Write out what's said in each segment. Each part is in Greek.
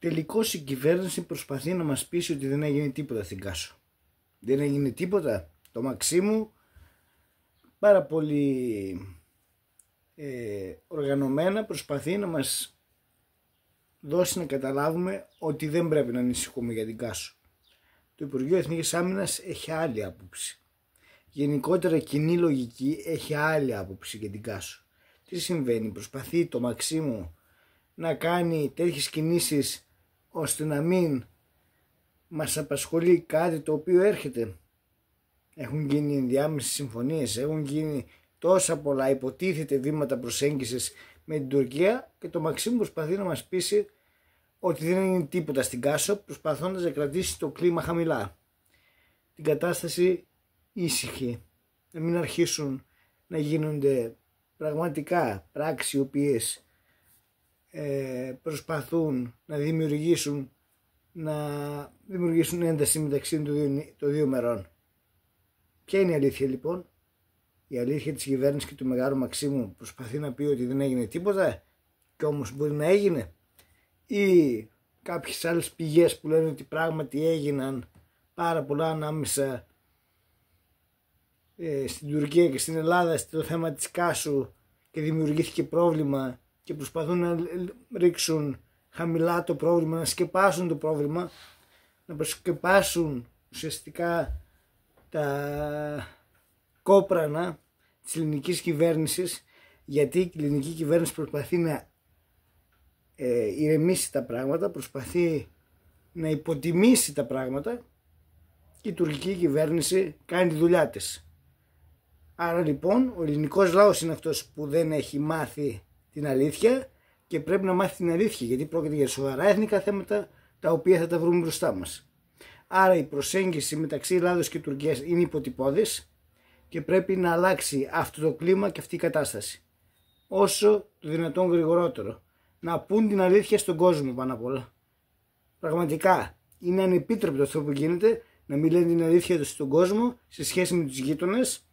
Τελικώ η κυβέρνηση προσπαθεί να μας πείσει ότι δεν έγινε τίποτα στην Κάσο. Δεν έγινε τίποτα. Το Μαξίμου πάρα πολύ ε, οργανωμένα προσπαθεί να μας δώσει να καταλάβουμε ότι δεν πρέπει να ανησυχούμε για την Κάσο. Το Υπουργείο Εθνικής Άμυνας έχει άλλη άποψη. Γενικότερα κοινή λογική έχει άλλη άποψη για την Κάσο. Τι συμβαίνει, προσπαθεί το Μαξίμου να κάνει τέτοιες κινήσεις ώστε να μην μας απασχολεί κάτι το οποίο έρχεται. Έχουν γίνει ενδιάμεσες συμφωνίες, έχουν γίνει τόσα πολλά υποτίθεται βήματα προσέγγισης με την Τουρκία και το Μαξίμου προσπαθεί να μας πείσει ότι δεν είναι τίποτα στην Κάσο προσπαθώντας να κρατήσει το κλίμα χαμηλά. Την κατάσταση ήσυχη, να μην αρχίσουν να γίνονται πραγματικά πράξεις ε, προσπαθούν να δημιουργήσουν, να δημιουργήσουν ένταση μεταξύ των δύο, δύο μερών. Ποια είναι η αλήθεια λοιπόν, η αλήθεια της κυβέρνησης και του Μεγάλου Μαξίμου προσπαθεί να πει ότι δεν έγινε τίποτα και όμως μπορεί να έγινε ή κάποιες άλλες πηγές που λένε ότι πράγματι έγιναν πάρα πολλά ανάμεσα ε, στην Τουρκία και στην Ελλάδα στο θέμα της Κάσου και δημιουργήθηκε πρόβλημα και προσπαθούν να ρίξουν χαμηλά το πρόβλημα, να σκεπάσουν το πρόβλημα, να προσκεπάσουν ουσιαστικά τα κόπρανα της ελληνικής κυβέρνησης γιατί η ελληνική κυβέρνηση προσπαθεί να ε, ηρεμήσει τα πράγματα, προσπαθεί να υποτιμήσει τα πράγματα και η τουρκική κυβέρνηση κάνει τη δουλειά της. Άρα λοιπόν ο ελληνικός λαός είναι αυτός που δεν έχει μάθει την αλήθεια και πρέπει να μάθει την αλήθεια γιατί πρόκειται για σοβαρά εθνικά θέματα τα οποία θα τα βρούμε μπροστά μας. Άρα η προσέγγιση μεταξύ Ελλάδος και Τουρκίας είναι υποτυπώδης και πρέπει να αλλάξει αυτό το κλίμα και αυτή η κατάσταση. Όσο το δυνατόν γρηγορότερο. Να πούν την αλήθεια στον κόσμο πάνω απ' όλα. Πραγματικά είναι ανεπίτρεπτο αυτό που γίνεται να μην λένε την αλήθεια στον κόσμο σε σχέση με τους γείτονες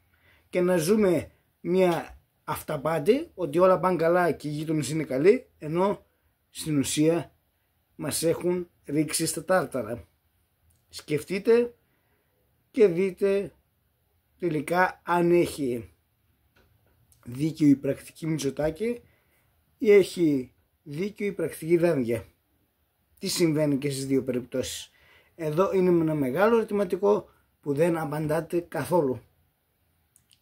και να ζούμε μια αυταπάτη ότι όλα πάνε καλά και οι γείτονες είναι καλοί, ενώ στην ουσία μας έχουν ρίξει στα τάρταρα. Σκεφτείτε και δείτε τελικά αν έχει δίκιο η πρακτική Μητσοτάκη ή έχει δίκιο η πρακτική Δάνδια. Τι συμβαίνει και στις δύο περιπτώσεις. Εδώ είναι ένα μεγάλο ερωτηματικό που δεν απαντάτε καθόλου.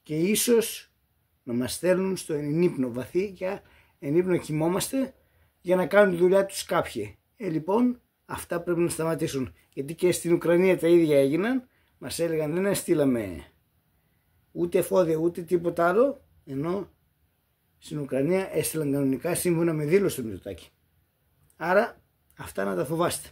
Και ίσως να μας στέλνουν στο ενύπνο βαθύ για ενύπνο κοιμόμαστε για να κάνουν τη δουλειά τους κάποιοι. Ε, λοιπόν, αυτά πρέπει να σταματήσουν. Γιατί και στην Ουκρανία τα ίδια έγιναν, μας έλεγαν δεν «Ναι, ναι, στείλαμε ούτε εφόδια ούτε τίποτα άλλο, ενώ στην Ουκρανία έστειλαν κανονικά σύμφωνα με δήλωση του Μητωτάκη. Άρα αυτά να τα φοβάστε.